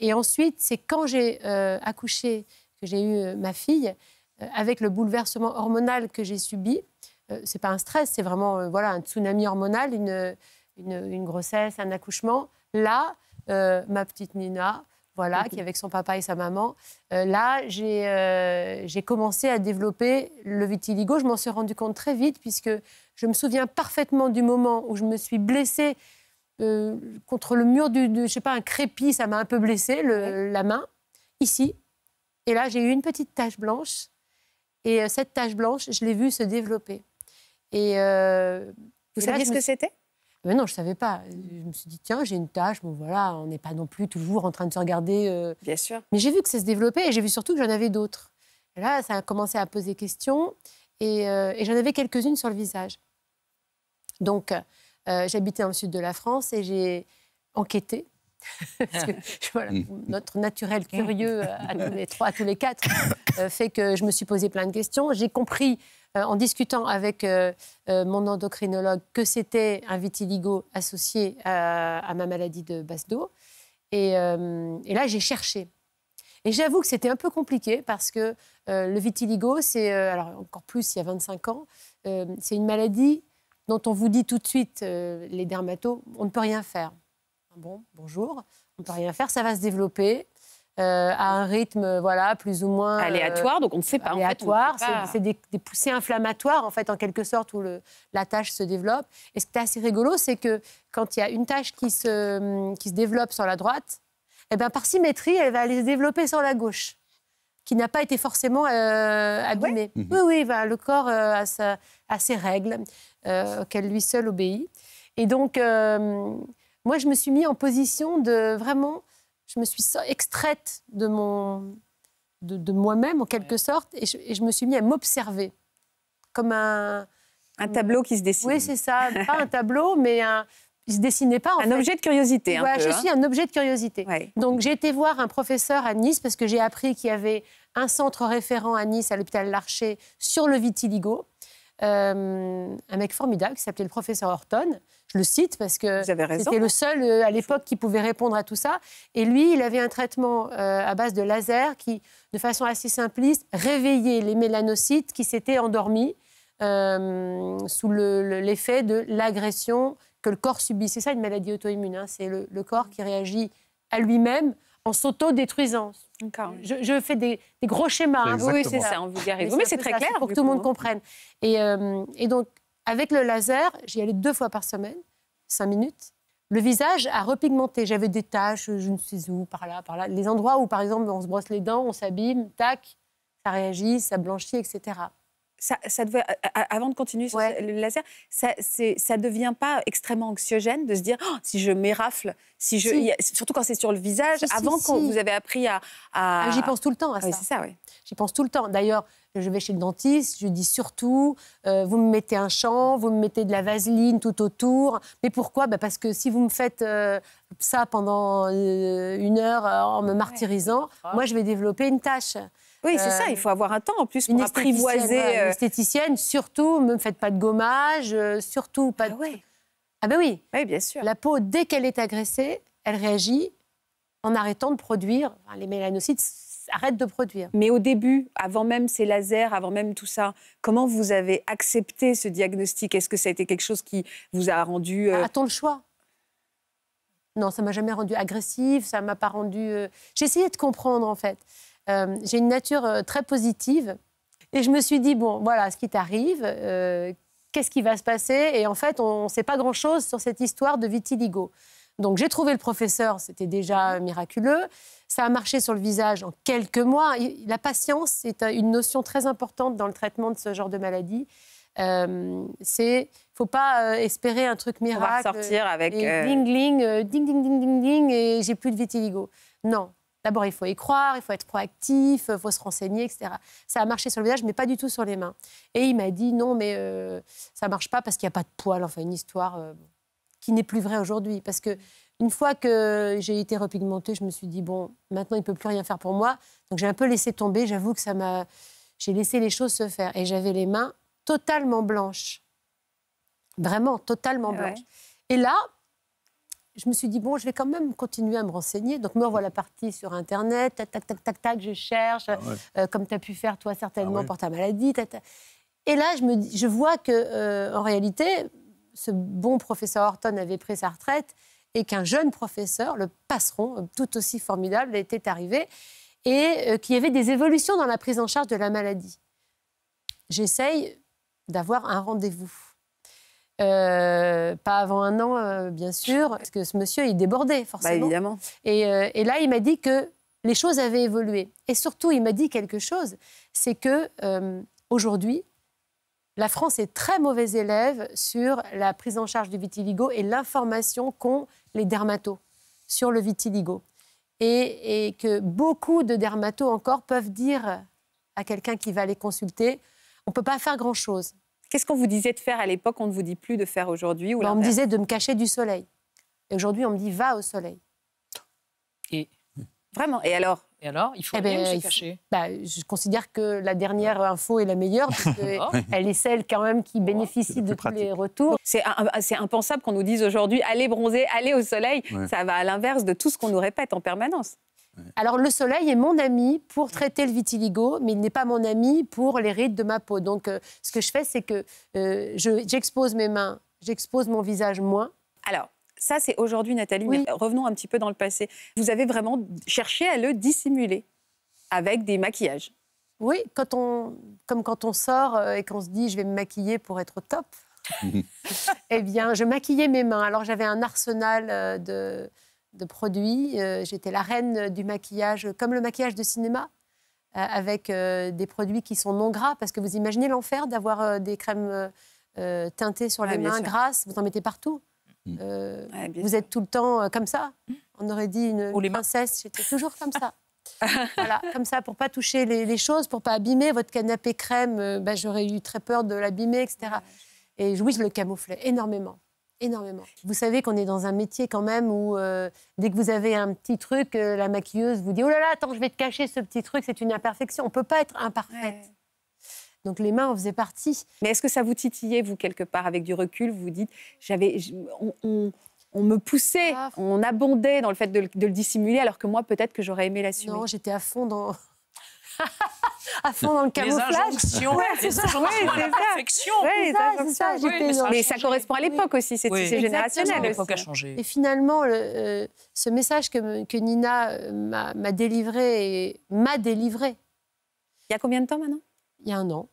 Et ensuite, c'est quand j'ai euh, accouché que j'ai eu euh, ma fille, euh, avec le bouleversement hormonal que j'ai subi. c'est pas un stress, c'est vraiment voilà un tsunami hormonal, une, une, grossesse, un accouchement. Là, ma petite Nina, voilà, qui est avec son papa et sa maman. là, j'ai commencé à développer le vitiligo. Je m'en suis rendu compte très vite puisque je me souviens parfaitement du moment où je me suis blessée euh, contre le mur du, je sais pas, un crépi, ça m'a un peu blessé la main, ici. Et là, j'ai eu une petite tache blanche. Et euh, cette tache blanche, je l'ai vue se développer. Et euh, vous saviez ce que c'était mais non, je ne savais pas. Je me suis dit, tiens, j'ai une tache. Bon, voilà, on n'est pas non plus toujours en train de se regarder. Bien sûr. Mais j'ai vu que ça se développait et j'ai vu surtout que j'en avais d'autres. là, ça a commencé à poser question et, et j'en avais quelques-unes sur le visage. Donc, euh, j'habitais en sud de la France et j'ai enquêté. Mm. notre naturel curieux euh, à tous les trois, tous les quatre, euh, fait que je me suis posé plein de questions. J'ai compris en discutant avec mon endocrinologue que c'était un vitiligo associé à, ma maladie de basse deau Et, là, j'ai cherché. Et j'avoue que c'était un peu compliqué parce que le vitiligo, c'est, alors encore plus il y a 25 ans, c'est une maladie dont on vous dit tout de suite, euh, les dermatos, on ne peut rien faire. Ah bon, bonjour, on ne peut rien faire, ça va se développer. Euh, à un rythme voilà plus ou moins euh, aléatoire donc on ne sait pas aléatoire c'est des, poussées inflammatoires en fait en quelque sorte où la tâche se développe et ce qui est assez rigolo c'est que quand il y a une tâche qui se, développe sur la droite eh ben, par symétrie elle va aller se développer sur la gauche qui n'a pas été forcément euh, abîmée. Oui, oui, ben, le corps a, ses règles. Euh, auquel lui seul obéit. Et donc, euh, moi, je me suis mis en position de vraiment, je me suis extraite de mon, de, moi-même en quelque sorte, et je, me suis mis à m'observer comme un un tableau qui se dessine. Oui, c'est ça, pas un tableau, mais un il se dessinait pas en un objet de curiosité. Un je hein. suis un objet de curiosité. Donc j'ai été voir un professeur à Nice parce que j'ai appris qu'il y avait un centre référent à Nice à l'hôpital Larcher sur le vitiligo. Euh, un mec formidable qui s'appelait le professeur Horton. Je le cite parce que c'était le seul euh, à l'époque qui pouvait répondre à tout ça. Et lui, il avait un traitement euh, à base de laser qui, de façon assez simpliste, réveillait les mélanocytes qui s'étaient endormis sous l'effet de l'agression que le corps subit. C'est ça une maladie auto-immune, hein. c'est le corps qui réagit à lui-même en s'auto-détruisant. Je, fais des, gros schémas. Oui, c'est ça, en Oui, Mais c'est très clair. Pour que tout le monde comprenne. Et, euh, et donc, avec le laser, j'y allais deux fois par semaine, cinq minutes. Le visage a repigmenté. J'avais des taches, je ne sais où, par là, par là. Les endroits où, par exemple, on se brosse les dents, on s'abîme, tac, ça réagit, ça blanchit, etc ça, avant de continuer sur le laser, ça ne devient pas extrêmement anxiogène de se dire oh, si je m'érafle, si je, surtout quand c'est sur le visage, avant que vous avez appris à. Ah, j'y pense tout le temps à ça. J'y pense tout le temps. D'ailleurs, je vais chez le dentiste, je dis surtout, euh, vous me mettez un champ, vous me mettez de la vaseline tout autour. Mais pourquoi bah, Parce que si vous me faites euh, ça pendant euh, une heure en me martyrisant, moi je vais développer une tâche. Oui, c'est ça, euh, il faut avoir un temps en plus pour une apprivoiser. Esthéticienne, euh, esthéticienne, surtout, ne me faites pas de gommage, euh, surtout pas ah de. Ah, ah ben oui. Oui, bien sûr. La peau, dès qu'elle est agressée, elle réagit en arrêtant de produire. les mélanocytes arrêtent de produire. Mais au début, avant même ces lasers, avant même tout ça, comment vous avez accepté ce diagnostic Est-ce que ça a été quelque chose qui vous a rendu. A-t-on bah, le choix Non, ça m'a jamais rendu agressive, ça m'a pas rendu. J'ai essayé de comprendre en fait. Euh, j'ai une nature euh, très positive. Et je me suis dit, bon, voilà ce qui t'arrive, euh, qu'est-ce qui va se passer Et en fait, on ne sait pas grand-chose sur cette histoire de vitiligo. Donc j'ai trouvé le professeur, c'était déjà mhm. miraculeux. Ça a marché sur le visage en quelques mois. La patience est une notion très importante dans le traitement de ce genre de maladie. Euh, c'est faut pas espérer un truc miracle. On va sortir avec ding, ding, ding ding ding ding ding et j'ai plus de vitiligo. Non, D'abord, il faut y croire, il faut être proactif, il euh, faut se renseigner, etc. Ça a marché sur le visage, mais pas du tout sur les mains. Et il m'a dit non, mais ça euh, ça marche pas parce qu'il n'y a pas de poils. Enfin, une histoire euh, qui n'est plus vraie aujourd'hui. Parce que une fois que j'ai été repigmentée, je me suis dit bon, maintenant il ne peut plus rien faire pour moi. Donc j'ai un peu laissé tomber. J'avoue que ça m'a, j'ai laissé les choses se faire. Et j'avais les mains totalement blanches, vraiment totalement blanches. Et là, je me suis dit, bon, je vais quand même continuer à me renseigner. Donc, me la partie sur Internet, tac, tac, tac, tac, je cherche, ah euh, comme tu as pu faire, toi, certainement, ah pour ta maladie. Et là, je, me, dis, je vois que, euh, en réalité, ce bon professeur Horton avait pris sa retraite et qu'un jeune professeur, le passeron, euh, tout aussi formidable, était arrivé et qu'il y avait des évolutions dans la prise en charge de la maladie. J'essaye d'avoir un rendez-vous. Euh, pas avant un an, euh, bien sûr, parce que ce monsieur, il débordait bah, forcément. Euh, et, là, il m'a dit que les choses avaient évolué. Et surtout, il m'a dit quelque chose, c'est que aujourd'hui, la France est très mauvaise élève sur la prise en charge du vitiligo et l'information qu'ont les dermatos sur le vitiligo. Et, et que beaucoup de dermatos encore peuvent dire à quelqu'un qui va les consulter, on ne peut pas faire grand-chose Qu'est-ce qu'on vous disait de faire à l'époque, on ne vous dit plus de faire aujourd'hui ou ben, On me disait de me cacher du soleil. Et aujourd'hui, on me dit va au soleil. Et Vraiment Et alors et alors, il faut eh ben, se cacher. Bah, je considère que la dernière info est la meilleure, parce que ah. elle est celle quand même qui oh, bénéficie de tous les retours. C'est impensable qu'on nous dise aujourd'hui allez bronzer, allez au soleil. Ça va à l'inverse de tout ce qu'on nous répète en permanence. Alors le soleil est mon ami pour traiter le vitiligo, mais il n'est pas mon ami pour les rides de ma peau. Donc euh, ce que je fais, c'est que euh, j'expose mes mains, j'expose mon visage moins. Alors ça, c'est aujourd'hui, Nathalie, revenons un petit peu dans le passé. Vous avez vraiment cherché à le dissimuler avec des maquillages. Oui, quand on, comme quand on sort euh, et qu'on se dit je vais me maquiller pour être au top. eh bien, je maquillais mes mains. Alors j'avais un arsenal de de produits. Euh, j'étais la reine du maquillage, comme le maquillage de cinéma, euh, avec euh, des produits qui sont non gras, parce que vous imaginez l'enfer d'avoir des crèmes teintées sur la les mains grasses, vous en mettez partout. Mm. vous êtes tout le temps comme ça. Mm. On aurait dit une, princesse, j'étais toujours comme ça. voilà, comme ça, pour pas toucher les, choses, pour pas abîmer votre canapé crème. Bah, j'aurais eu très peur de l'abîmer, etc. Et oui, je le camouflais énormément. Énormément. Vous savez qu'on est dans un métier quand même où euh, dès que vous avez un petit truc, euh, la maquilleuse vous dit Oh là là, attends, je vais te cacher ce petit truc, c'est une imperfection. On ne peut pas être imparfaite. Donc les mains en faisaient partie. Mais est-ce que ça vous titillait, vous, quelque part, avec du recul Vous dites J'avais. On, on, me poussait, ah. on abondait dans le fait de, de le dissimuler, alors que moi, peut-être que j'aurais aimé l'assumer. Non, j'étais à fond dans à fond dans le camouflage. Les injonctions, ouais, ça, injonctions ça, mais, ça correspond à l'époque aussi, c'est oui. générationnel. L'époque a hein. changé. Et finalement, euh, ce message que, Nina euh, m'a délivré et m'a délivré. Il y a combien de temps maintenant Il y a un an.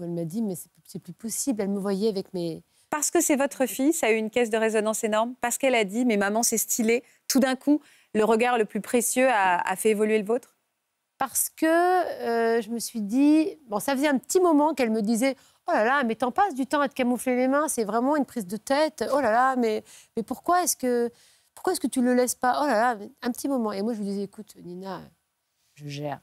Elle m'a dit, mais c'est plus possible. Elle me voyait avec mes, parce que c'est votre fille, ça a eu une caisse de résonance énorme, parce qu'elle a dit, mais maman, c'est stylé, tout d'un coup, le regard le plus précieux a, fait évoluer le vôtre parce que euh, je me suis dit, bon, ça faisait un petit moment qu'elle me disait, oh là là, mais t'en passes du temps à te camoufler les mains, c'est vraiment une prise de tête, oh là là, mais, mais pourquoi est-ce que pourquoi est-ce que tu le laisses pas Oh là là, un petit moment. Et moi, je lui disais, écoute, Nina, je gère,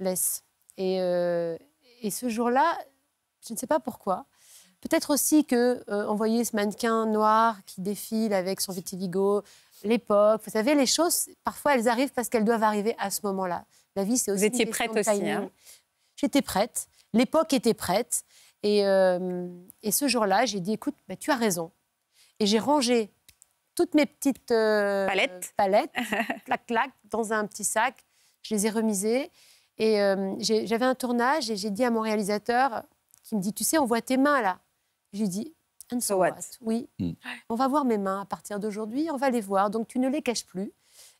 laisse. Et, euh, et ce jour-là, je ne sais pas pourquoi. Peut-être aussi que euh, voyait ce mannequin noir qui défile avec son vitiligo, l'époque. Vous savez, les choses, parfois, elles arrivent parce qu'elles doivent arriver à ce moment-là. La vie, c'est Vous étiez prête aussi. Hein. J'étais prête. L'époque était prête. Et, euh, et ce jour-là, j'ai dit écoute, bah, tu as raison. Et j'ai rangé toutes mes petites euh, palettes, palettes clac, clac, dans un petit sac. Je les ai remisées. Et euh, j'avais un tournage et j'ai dit à mon réalisateur qui me dit Tu sais, on voit tes mains là. J'ai dit, so, what? Oui. Hmm. On va voir mes mains à partir d'aujourd'hui, on va les voir. Donc tu ne les caches plus.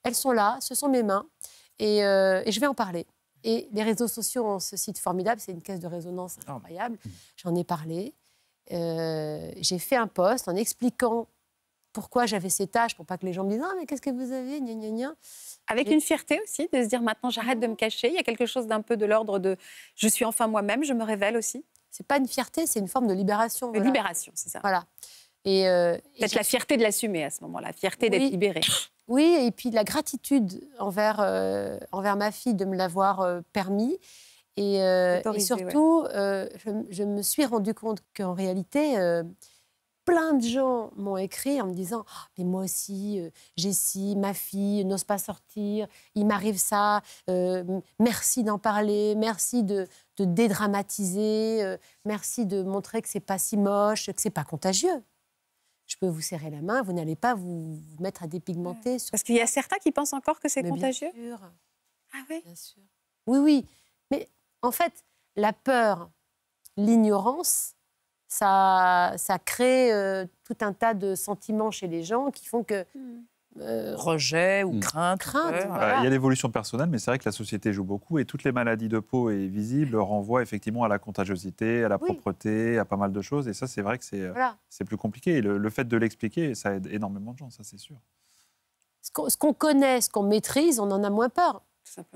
Elles sont là, ce sont mes mains. Euh, et, je vais en parler. Et les réseaux sociaux ont ce site formidable, c'est une caisse de résonance ah. incroyable. Mmh. J'en ai parlé. Euh, j'ai fait un post en expliquant pourquoi j'avais ces tâches, pour pas que les gens me disent Ah, mais qu'est-ce que vous avez Avec une fierté aussi, de se dire maintenant j'arrête de me cacher. Il y a quelque chose d'un peu de l'ordre de je suis enfin moi-même, je me révèle aussi. C'est pas une fierté, c'est une forme de libération. Une libération, c'est ça. Voilà. Et euh, Peut-être la fierté de l'assumer à ce moment-là, la fierté d'être libérée. Oui, et puis la gratitude envers, euh, envers ma fille de me l'avoir euh, permis. Et, euh, surtout, je, me suis rendu compte qu'en réalité, plein de gens m'ont écrit en me disant ah, Mais moi aussi, j'ai Jessie, ma fille, n'ose pas sortir, il m'arrive ça, merci d'en parler, merci de, de dédramatiser, merci de montrer que c'est pas si moche, que c'est pas contagieux je peux vous serrer la main, vous n'allez pas vous mettre à dépigmenter. Parce qu'il y a certains qui pensent encore que c'est contagieux. Ah oui Oui, oui. Mais en fait, la peur, l'ignorance, ça, ça crée euh, tout un tas de sentiments chez les gens qui font que hmm. Euh, rejet ou hmm. crainte. Il y a l'évolution personnelle, mais c'est vrai que la société joue beaucoup et toutes les maladies de peau et visibles renvoient effectivement à la contagiosité, à la propreté, à pas mal de choses. Et ça, c'est vrai que c'est euh, plus compliqué. le, fait de l'expliquer, ça aide énormément de gens, ça c'est sûr. Ce qu'on connaît, ce qu'on maîtrise, on en a moins peur.